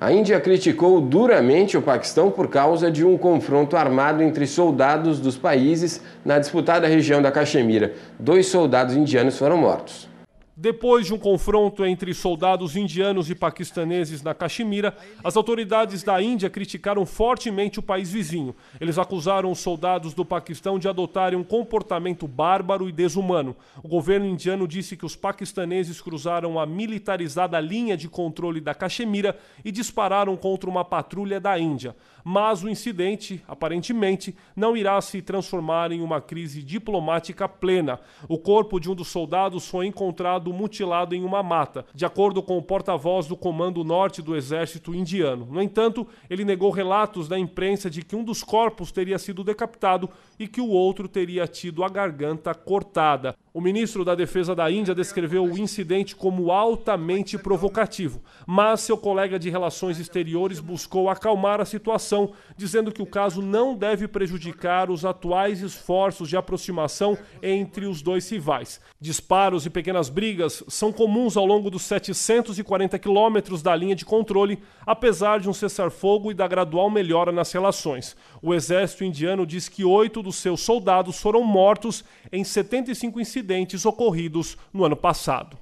A Índia criticou duramente o Paquistão por causa de um confronto armado entre soldados dos países na disputada região da Caxemira. Dois soldados indianos foram mortos. Depois de um confronto entre soldados indianos e paquistaneses na Caxemira, as autoridades da Índia criticaram fortemente o país vizinho. Eles acusaram os soldados do Paquistão de adotarem um comportamento bárbaro e desumano. O governo indiano disse que os paquistaneses cruzaram a militarizada linha de controle da Caxemira e dispararam contra uma patrulha da Índia. Mas o incidente, aparentemente, não irá se transformar em uma crise diplomática plena. O corpo de um dos soldados foi encontrado mutilado em uma mata, de acordo com o porta-voz do Comando Norte do Exército Indiano. No entanto, ele negou relatos da imprensa de que um dos corpos teria sido decapitado e que o outro teria tido a garganta cortada. O ministro da Defesa da Índia descreveu o incidente como altamente provocativo, mas seu colega de Relações Exteriores buscou acalmar a situação, dizendo que o caso não deve prejudicar os atuais esforços de aproximação entre os dois rivais. Disparos e pequenas brigas são comuns ao longo dos 740 quilômetros da linha de controle, apesar de um cessar-fogo e da gradual melhora nas relações. O exército indiano diz que oito dos seus soldados foram mortos em 75 incidentes incidentes ocorridos no ano passado.